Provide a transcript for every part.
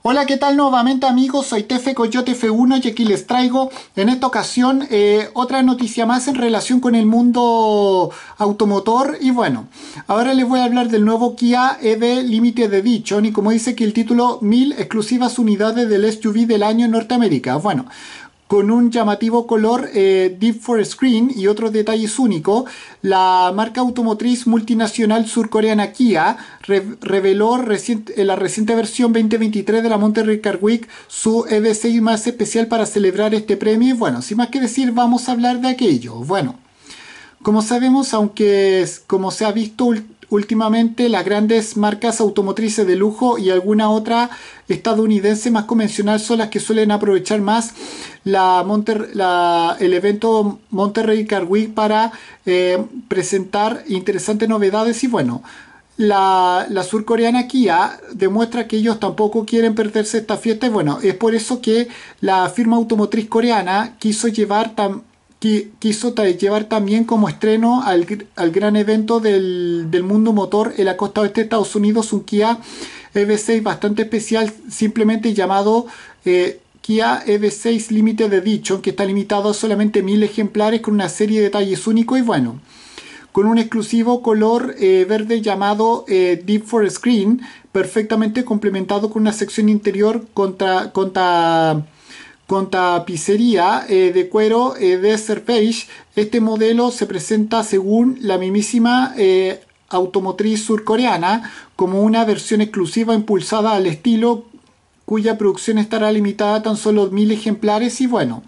Hola, ¿qué tal nuevamente amigos? Soy Tefe Coyote F1 y aquí les traigo en esta ocasión eh, otra noticia más en relación con el mundo automotor y bueno, ahora les voy a hablar del nuevo Kia EV de Edition y como dice que el título 1000 exclusivas unidades del SUV del año en Norteamérica. Bueno, con un llamativo color eh, Deep Forest Screen y otros detalles únicos, la marca automotriz multinacional surcoreana Kia reveló eh, la reciente versión 2023 de la Monterrey Car Week su EV6 más especial para celebrar este premio. bueno, sin más que decir, vamos a hablar de aquello. Bueno. Como sabemos, aunque como se ha visto últimamente las grandes marcas automotrices de lujo y alguna otra estadounidense más convencional son las que suelen aprovechar más el evento Monterrey Car Week para eh, presentar interesantes novedades y bueno. La, la, surcoreana Kia demuestra que ellos tampoco quieren perderse esta fiesta y bueno, es por eso que la firma automotriz coreana quiso llevar tan quiso llevar también como estreno al, gran evento del, mundo motor en la costa oeste de Estados Unidos un Kia EV6 bastante especial simplemente llamado eh, Kia EV6 Limited Edition que está limitado a solamente mil ejemplares con una serie de detalles únicos y bueno con un exclusivo color eh, verde llamado eh, Deep Forest Green perfectamente complementado con una sección interior contra, contra con tapicería eh, de cuero eh, de Serpage, este modelo se presenta según la mismísima eh, automotriz surcoreana como una versión exclusiva impulsada al estilo cuya producción estará limitada a tan solo mil ejemplares y bueno.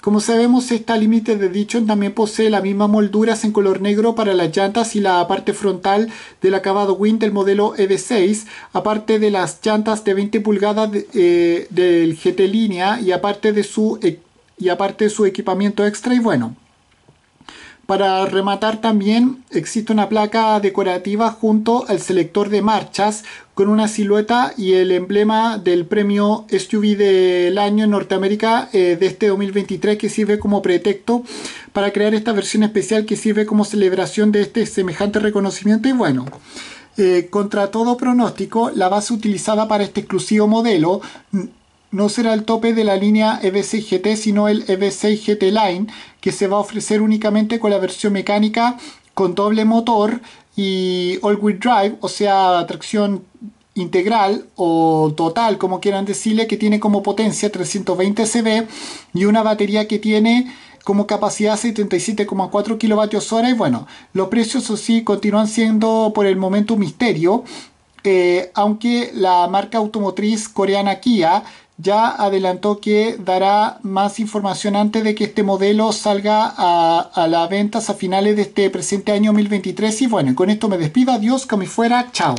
Como sabemos, esta límite de Dichon también posee las mismas molduras en color negro para las llantas y la parte frontal del acabado Wind del modelo EV6, aparte de las llantas de 20 pulgadas eh, del GT Línea y aparte de su, e, y aparte de su equipamiento extra y bueno. Para rematar también existe una placa decorativa junto al selector de marchas con una silueta y el emblema del premio SUV del año en Norteamérica eh, de este 2023 que sirve como pretexto para crear esta versión especial que sirve como celebración de este semejante reconocimiento y bueno. Eh, contra todo pronóstico, la base utilizada para este exclusivo modelo no será el tope de la línea EV6GT, sino el EV6GT Line, que se va a ofrecer únicamente con la versión mecánica con doble motor y all-wheel drive, o sea, tracción integral o total, como quieran decirle, que tiene como potencia 320 CV y una batería que tiene como capacidad 77,4 kWh y bueno, los precios sí continúan siendo por el momento un misterio, eh, aunque la marca automotriz coreana Kia ya adelantó que dará más información antes de que este modelo salga a, las ventas a finales de este presente año 2023. Y bueno, con esto me despido. Adiós, como fuera. Chao.